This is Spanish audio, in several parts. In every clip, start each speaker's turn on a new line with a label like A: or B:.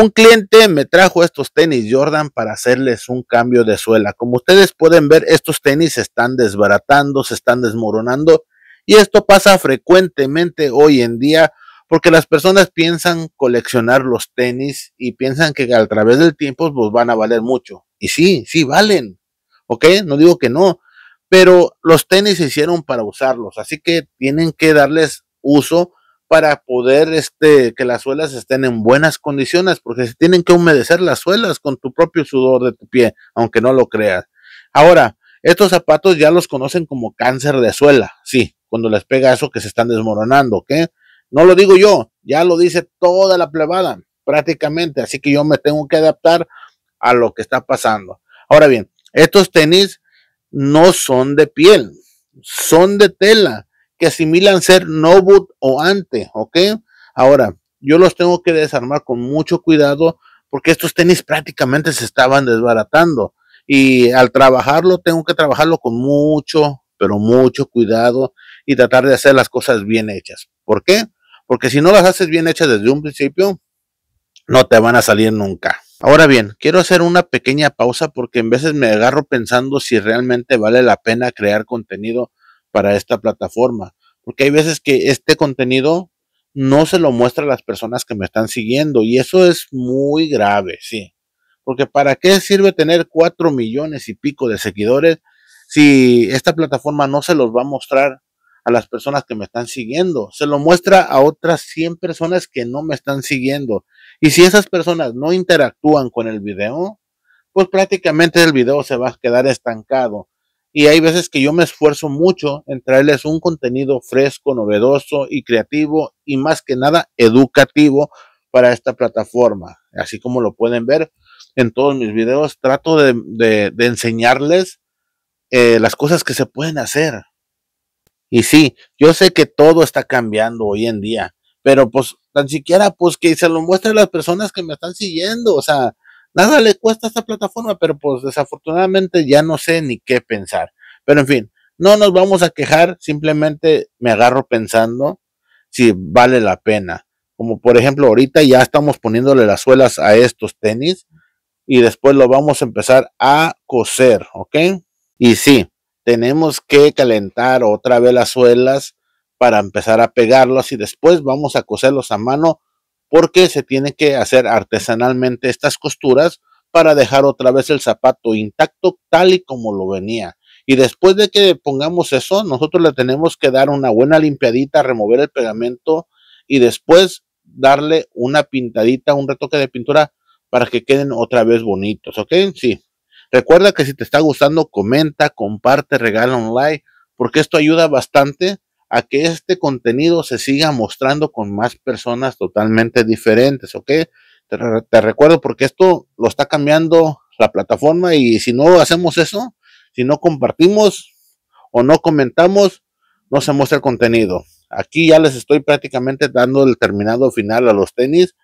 A: un cliente me trajo estos tenis Jordan para hacerles un cambio de suela. Como ustedes pueden ver, estos tenis se están desbaratando, se están desmoronando y esto pasa frecuentemente hoy en día porque las personas piensan coleccionar los tenis y piensan que a través del tiempo pues, van a valer mucho. Y sí, sí valen, ¿ok? No digo que no, pero los tenis se hicieron para usarlos, así que tienen que darles uso para poder este, que las suelas estén en buenas condiciones, porque se tienen que humedecer las suelas con tu propio sudor de tu pie, aunque no lo creas. Ahora, estos zapatos ya los conocen como cáncer de suela, sí, cuando les pega eso que se están desmoronando, ¿ok? No lo digo yo, ya lo dice toda la plebada, prácticamente, así que yo me tengo que adaptar a lo que está pasando. Ahora bien, estos tenis no son de piel, son de tela que asimilan ser no boot o ante, ¿ok? Ahora, yo los tengo que desarmar con mucho cuidado porque estos tenis prácticamente se estaban desbaratando y al trabajarlo tengo que trabajarlo con mucho, pero mucho cuidado y tratar de hacer las cosas bien hechas. ¿Por qué? Porque si no las haces bien hechas desde un principio, no te van a salir nunca. Ahora bien, quiero hacer una pequeña pausa porque en veces me agarro pensando si realmente vale la pena crear contenido para esta plataforma. Porque hay veces que este contenido no se lo muestra a las personas que me están siguiendo y eso es muy grave, sí. Porque ¿para qué sirve tener cuatro millones y pico de seguidores si esta plataforma no se los va a mostrar a las personas que me están siguiendo? Se lo muestra a otras 100 personas que no me están siguiendo. Y si esas personas no interactúan con el video, pues prácticamente el video se va a quedar estancado y hay veces que yo me esfuerzo mucho en traerles un contenido fresco, novedoso y creativo y más que nada educativo para esta plataforma. Así como lo pueden ver en todos mis videos, trato de, enseñarles eh, las cosas que se pueden hacer. Y sí, yo sé que todo está cambiando hoy en día, pero pues tan siquiera pues que se lo a las personas que me están siguiendo, o sea, Nada le cuesta esta plataforma, pero pues desafortunadamente ya no sé ni qué pensar. Pero en fin, no nos vamos a quejar, simplemente me agarro pensando si vale la pena. Como por ejemplo, ahorita ya estamos poniéndole las suelas a estos tenis y después lo vamos a empezar a coser, ¿ok? Y sí, tenemos que calentar otra vez las suelas para empezar a pegarlos y después vamos a coserlos a mano porque se tiene que hacer artesanalmente estas costuras para dejar otra vez el zapato intacto tal y como lo venía. Y después de que pongamos eso, nosotros le tenemos que dar una buena limpiadita, remover el pegamento y después darle una pintadita, un retoque de pintura para que queden otra vez bonitos, ¿ok? Sí. Recuerda que si te está gustando, comenta, comparte, regala un like, porque esto ayuda bastante a que este contenido se siga mostrando con más personas totalmente diferentes, ¿ok? Te, recuerdo porque esto lo está cambiando la plataforma y si no hacemos eso, si no compartimos o no comentamos, no se muestra el contenido. Aquí ya les estoy prácticamente dando el terminado final a los tenis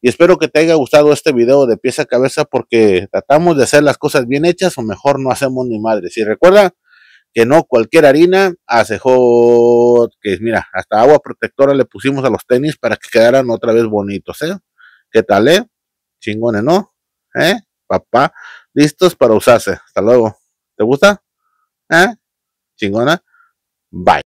A: y espero que te haya gustado este video de pieza a cabeza porque tratamos de hacer las cosas bien hechas o mejor no hacemos ni madre, Y recuerda, que no cualquier harina, acejó que mira, hasta agua protectora le pusimos a los tenis para que quedaran otra vez bonitos, ¿eh? ¿Qué tal, eh? Chingones, ¿eh, ¿no? ¿Eh? Papá, listos para usarse. Hasta luego. ¿Te gusta? ¿Eh? Chingona. Bye.